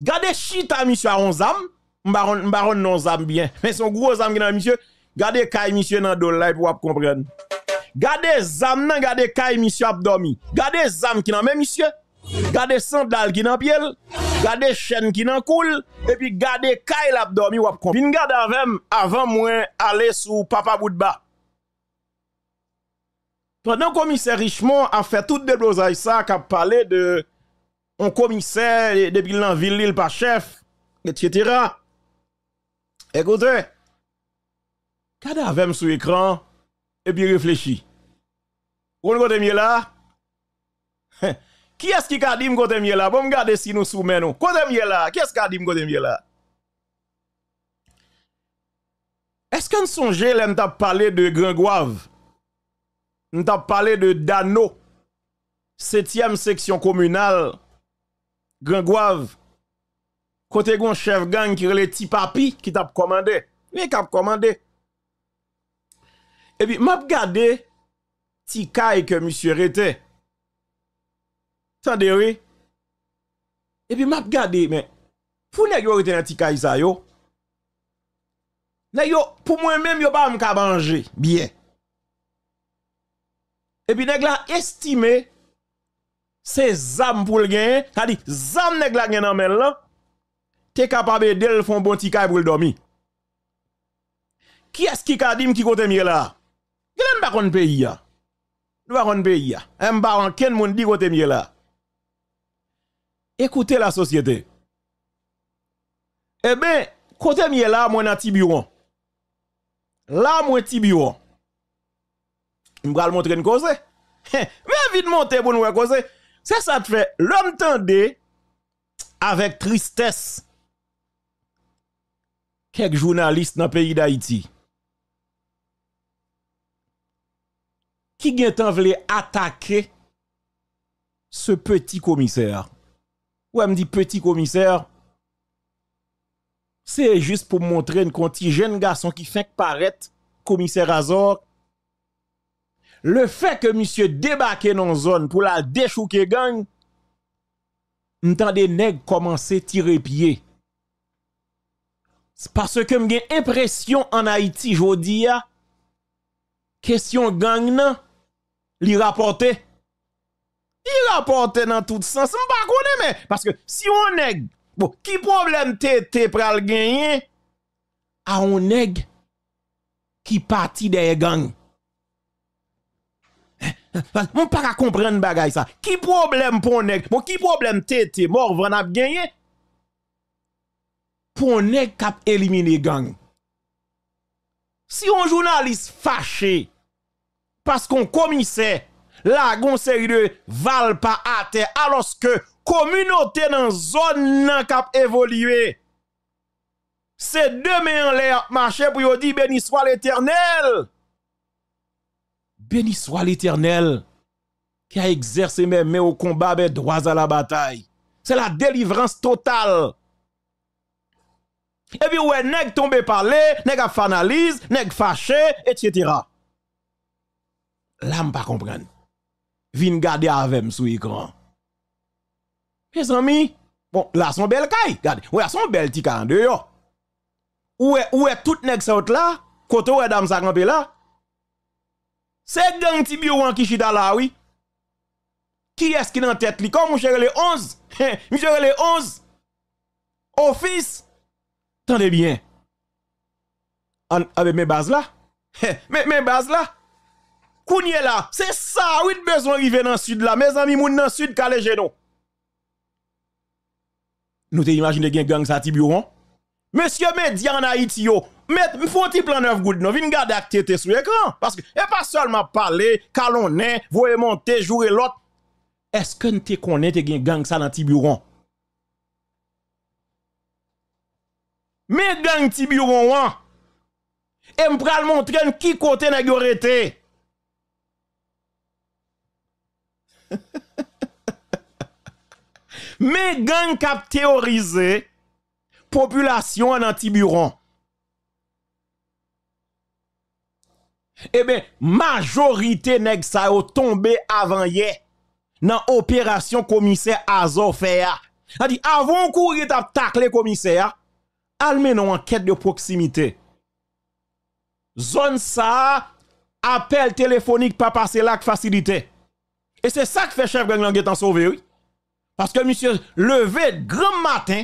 Gardez chita hein, monsieur à 11 âme, baron baron non zam bien, mais son gros âme qui dans monsieur, gardez kay monsieur dans live pour comprendre. Gardez zam gardez kay monsieur abdomi. Gardez zam qui dans même monsieur. Gardez sandal qui dans piel, gardez chaîne qui dans coule et puis gardez kay l'abdomi pour comprendre. Vin garde avant avant moi aller sous papa Boudba. Pendant commissaire Richemont a fait tout à ça qu'a parlé de on commissaire, depuis ville, il pas chef, etc. Écoutez, cadavre sur l'écran, et puis réfléchis. Où est-ce que là? Qui est-ce qui a dit que là? Bon, regardez si nous soumettons. nous. Côté là? Qui est-ce qui a dit là? Est-ce qu'on songe, là, on t'a parlé de Gringoave? On t'a parlé de Dano, 7e section communale Grand Guave, côté gon chef gang qui relait petit papi qui t'a commandé. Mais a commandé. Et puis m'a regardé ti caille que monsieur était. Tendez oui. Et puis m'a regardé mais pour nèg yo était dans ti caille ça yo. Nèg pour moi même yo pas me manger bien. Et puis nèg la estimé c'est zam pour le gagner, c'est-à-dire zam nèg la gagne nan là, t'es capable de le font bon petit pour le dormir. Qui est-ce qui a dit qui côté mieux là Gelen pas kon pays ya. Nous pas kon pays ya. En pas en ken moun dit côté mieux là. Écoutez la société. Eh bien, côté mieux là, moi petit bureau Là, moi tiburon. Je vais montrer une cause. Mais vite monter pour nous cause. E c'est ça te fait l'homme tendait avec tristesse quelques journalistes dans le pays d'Haïti qui vient voulait attaquer ce petit commissaire. elle me dit petit commissaire, c'est juste pour montrer une conti jeune garçon qui fait paraître commissaire Azor le fait que monsieur débarquer dans zone pour la déchouquer gang, des nèg commencer tirer pied. Parce que j'ai impression en Haïti jodi dis, question gang nan, li rapporte. Li rapporte dans tout sens, m'pa connaît mais, parce que si on nèg, bon, qui problème te te pral gagner, à on nèg qui parti des gang. Mon pas comprendre bagay ça. Qui problème pour nèg? Bon qui problème tété mort van a gagné? Pour cap éliminer gang. Si un journaliste fâché parce qu'on commissaire la gon série de val pas à terre alors que communauté dans zone nan cap évoluer c'est demain en l'air marché pour dire béni soit l'éternel Béni soit l'Éternel qui a exercé mes mains au combat, mes droits à la bataille. C'est la délivrance totale. Et puis, ouais, nèg tombé parler, nèg a fanalise, nèg fâché, etc. L'âme pas comprendre. Vin garder avec sur écran. Mes amis, bon, là, son bel caille, regardez. Ouais, son bel tika en est Ouais, est tout nèg saute là, côté ouais, dame sa là, c'est gang Tiburon qui chita là, oui. Qui est-ce qui est en tête li? Comme monsieur les 11? monsieur les 11? Office? Tendez bien. avec mes bases là? Hein, mes, mes bases là? Kounye là, c'est ça, oui, besoin arriver dans le sud là. Mes amis, moun dans le sud, calé genon. Nous te imaginons un gang sa Tiburon? Monsieur Média en Haïti yo, mais il faut un plan 9 gouttes. Viens garder l'activité sur l'écran. Parce que, et pas seulement parler, calonner, voyez monter, jouer l'autre. Est-ce que tu connais que gangs gang ça dans Tiburon? Mais gang Tiburon, hein? et m'pral montrer qui côté n'a Mes Mais gang cap théorisé, population en Tiburon. eh bien, majorité nèg sa yo tombé avant hier dans opération commissaire Azofea. A dit avant courir t'a le commissaire, almenon enquête de proximité. Zone ça appel téléphonique pas passer là facilité. Et c'est ça que fait chef gang en sauvé oui. Parce que monsieur levé grand matin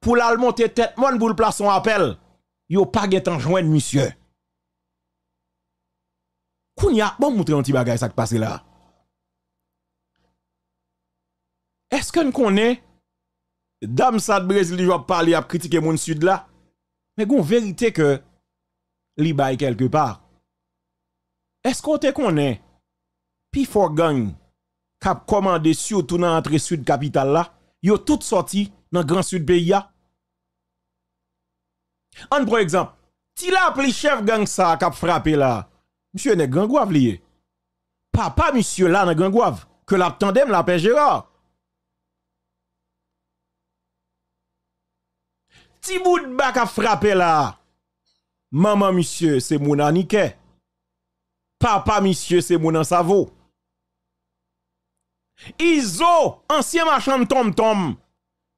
pour la tête moun pour le placer son appel. Yo pas en temps joindre monsieur. Kounia, bon, montrer un petit bagage ça qui passe là. Est-ce que nous connaissons, dame ça de Brésil, qui va parler à critiquer mon sud là? Mais gon vérité que, li baille quelque part. Est-ce qu'on te connaît, pi for gang, kap commandé surtout dans entre sud capitale là, yo tout sorti dans grand sud pays là? En exemple, ti la pli chef gang ça kap frappé là, Monsieur n'est grand lié. Papa, monsieur, là, n'est grand gouave. Que la paix Gérard. Ti bout de bac a là. Maman, monsieur, c'est mon aniquet. Papa, monsieur, c'est mon savo. Iso, ancien marchand tom-tom.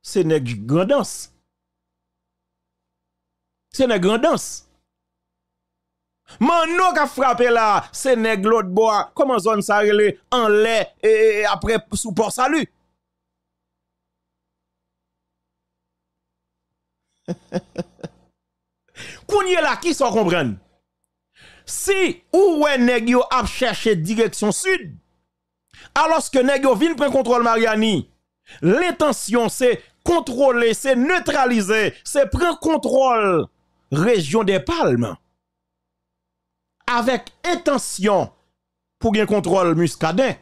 C'est une grandance. C'est une danse. Man nou ka frape la, se neg lout bo a, koman zon sa rele, an le, e, e, e apre sou por salu. Kounye la ki sa kombren? Si ou we neg yo ap chèche direksyon sud, aloske neg yo vin pren kontrol Mariani, l'intensyon se kontrole, se neutralize, se pren kontrol rejyon de palman. avec intention pour gagner contrôle muscadin,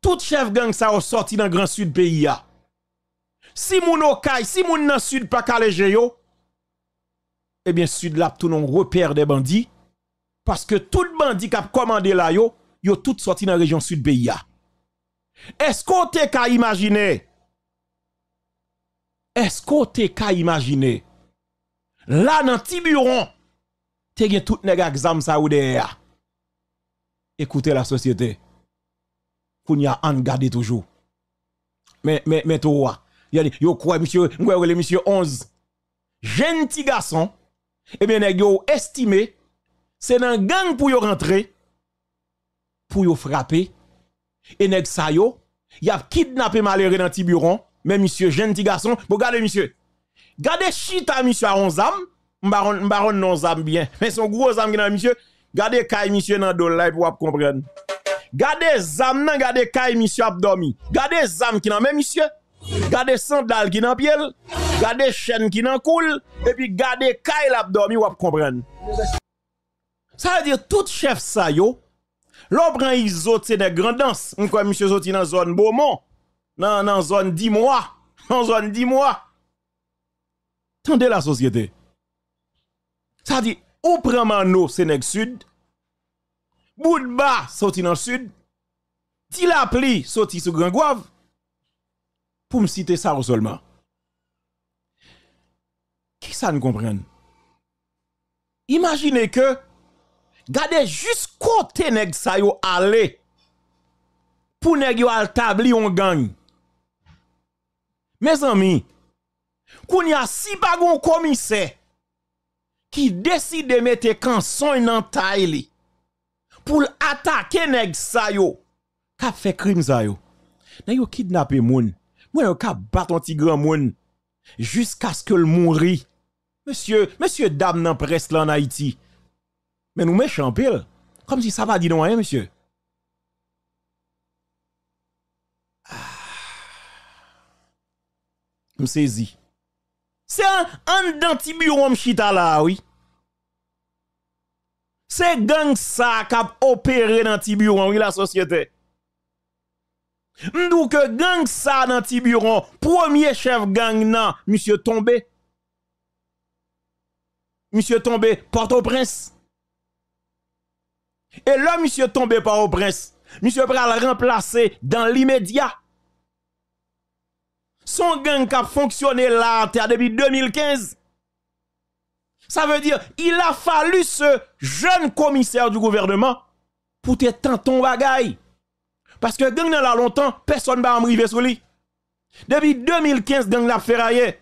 tout chef gang ça a sorti dans le grand sud pays. Si moun okay, si moun dans sud pas calé eh bien sud là tout non repère des bandits parce que tout bandit qui a commandé là yo, yo tout sorti dans la région sud pays. Est-ce que te ka imaginer Est-ce que te ka imaginer Là dans Tiburon te gen tout nèg exam ça ou derrière. Écoutez la société. Qu'on y a en garder toujours. Mais mais mais toi, il dit yo quoi monsieur, moi le monsieur 11. Jeune petit garçon, et eh bien nèg yo estimé c'est dans gang pour yo rentrer pour yo frapper et nèg sa yo, y a kidnappé malheureux dans bureau, mais monsieur jeune petit garçon, vous regardez monsieur. Gardez à monsieur Onze, 11 Mbaron, mbaron non zam bien. Mais son gros zam qui dans monsieur, gardez kay monsieur dans dollar pour comprendre. Gardez zam nan, gardez kay monsieur abdomi. Gardez zam qui nan même monsieur. Gardez sandal qui nan pied, gardez chaîne qui nan coule et puis gardez a l'abdomi pour comprendre. Ça veut dire tout chef ça yo. L'obran iso c'est des grandes On quoi monsieur sorti dans zone Beaumont. Dans dans zone 10 mois, dans zone 10 mois. Tendez la société. Ça dit, ou prend Mano, c'est sud. Boudba, sorti dans le sud. Tilapli, sorti sous Grand gouave Pour me citer ça seulement. Qui ça ne comprend? Imaginez que, gardez juste côté nèg ça yo aller. Pour nèg yo al tabli on gang. Mes amis, qu'on y a si bagon commissaire qui décide de mettre canson dans taille pour attaquer nèg sa yo ka fait crime sa yo nan yo kidnapper moun moi yo ka bat un tigre grand moun jusqu'à ce que le mouri monsieur monsieur dame nan presse là en Haïti mais nous méchants pile comme si ça va dire non hein, monsieur ah. Je sais saisis c'est un, anti bureau là, oui. C'est gang ça qui a opéré dans Tiburon, oui, la société. Nous que gang ça dans Tiburon, premier chef gang non, monsieur tombé. Monsieur tombé, porte au prince Et là, monsieur tombé par au prince monsieur pral remplacer dans l'immédiat son gang qui a fonctionné là depuis 2015. Ça veut dire, il a fallu ce jeune commissaire du gouvernement pour te ton bagaille. Parce que gang dans là longtemps, personne va arriver sur lui. Depuis 2015, gang la ferraille.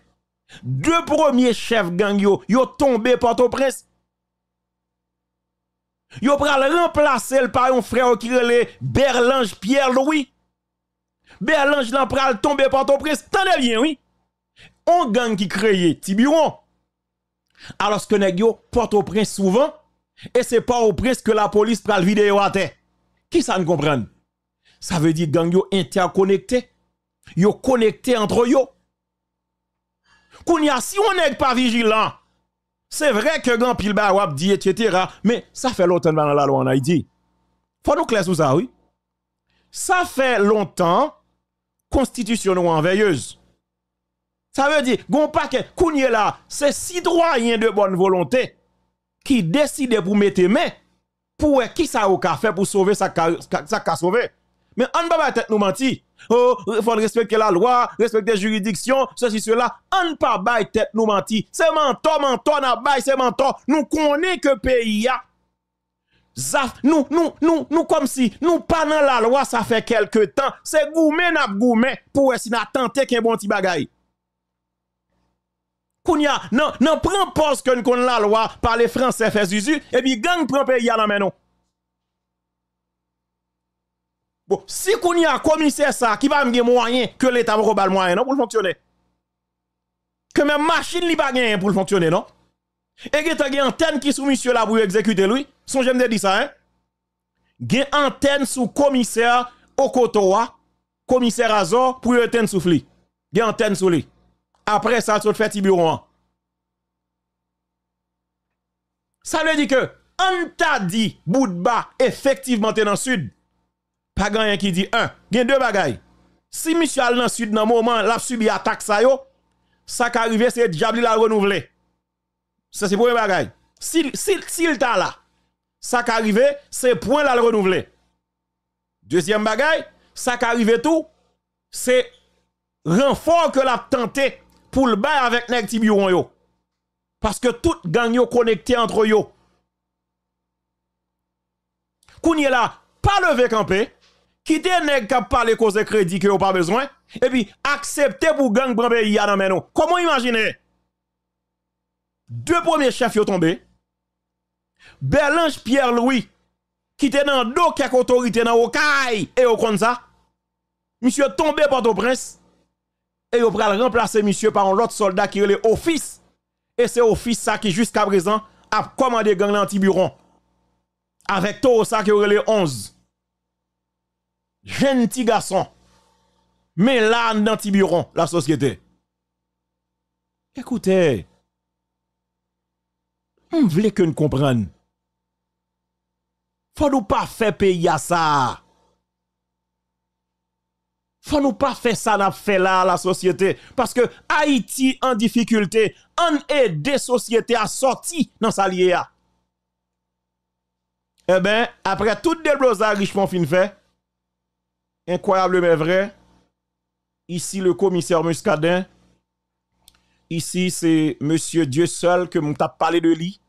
Deux premiers chefs gang yo, yo tombé porte au prince Yo pral remplacer le par un frère qui s'appelle Berlange Pierre-Louis. Berlange pral tomber par ton presse. Tendez bien, oui. On gang qui crée Tiburon. Alors que nèg yo porte au prince souvent et c'est pas au prince que la police prend le vidéo à terre. Qui ça ne comprend Ça veut dire gang yo interconnecté. Yo connecté entre yo. Kounia, si on n'est pas vigilant. C'est vrai que grand pile ba wap dit etc. mais ça fait longtemps dans la loi en Haïti. Faut nous clair sur ça oui. Ça fait longtemps constitutionnellement en veilleuse. Ça veut dire, gon paquet, kounye là, c'est citoyen de bonne volonté qui décide pour mettre main pour qui ça au café pour sauver ça ça ka sauver. Mais on ne pas tête nous mentir. Oh, il faut respecter la loi, respecter la juridiction, ceci, cela. On ne pas tête nous mentir. C'est menton, menton, c'est menton. Nous connaissons que pays nous, nous, nous, nous, comme si nous pas dans la loi, ça fait quelque temps. C'est gourmet, n'a gourmet pour essayer de tenter qu'un bon petit bagaille. Kounia, non, non, prend pause que nous connaissons la loi par les Français fait Zuzu et puis gang prend pays à la main, Bon, si Kounia, commissaire ça, qui va me moyen que l'État va le moyen, non, pour fonctionner. Que même machine, li pas pour fonctionner, non. Et que a une antenne qui sous monsieur là pour exécuter lui. Son j'aime de dire ça, hein? Gen antenne sous commissaire Okotoa, commissaire Azor, pour y souffle. une antenne sous lui. Après ça, tu fait Tiburon. Ça veut dire que, on t'a dit, Boudba, effectivement, t'es dans le sud. Pas gagnant qui dit, un, a deux bagailles. Si monsieur al dans le sud dans le moment, l'a subi attaque ça yo, ça qui arrive, c'est diable la renouveler. Ça, c'est un bagage. S'il si, là, ça qui arrive, c'est point là le renouveler. Deuxième bagaille, ça qui arrive tout, c'est renfort que l'a tenté pour le bail avec nèg tiburon Parce que tout gang yo connecté entre yo. Kounyela là, pas levé campé, quitter nèg qui parler cause crédit que yo pas besoin et puis accepter pour gang prendre pays dans Comment imaginer deux premiers chefs sont tombés. Belange Pierre-Louis, qui était dans deux dos, autorité dans Okaï, et au comme Monsieur Monsieur tombé par ton prince et vous a remplacer monsieur par un autre soldat qui est fils. Et c'est l'office ça qui, jusqu'à présent, a commandé gang l'antiburon. Avec tout ça qui est le 11. Gentil garçon. Mais là, dans Tiburon, la société. Écoutez, on voulait que nous Faut nous pas faire payer ça. Faut nous pas faire ça n'a fait là la société parce que Haïti en difficulté, en aide des sociétés à sortir dans sa liée. Eh bien, après tout déblosage Richemont fin fait, incroyable mais vrai, ici le commissaire Muscadin Ici, c'est Monsieur Dieu seul que m'ont parlé de lui.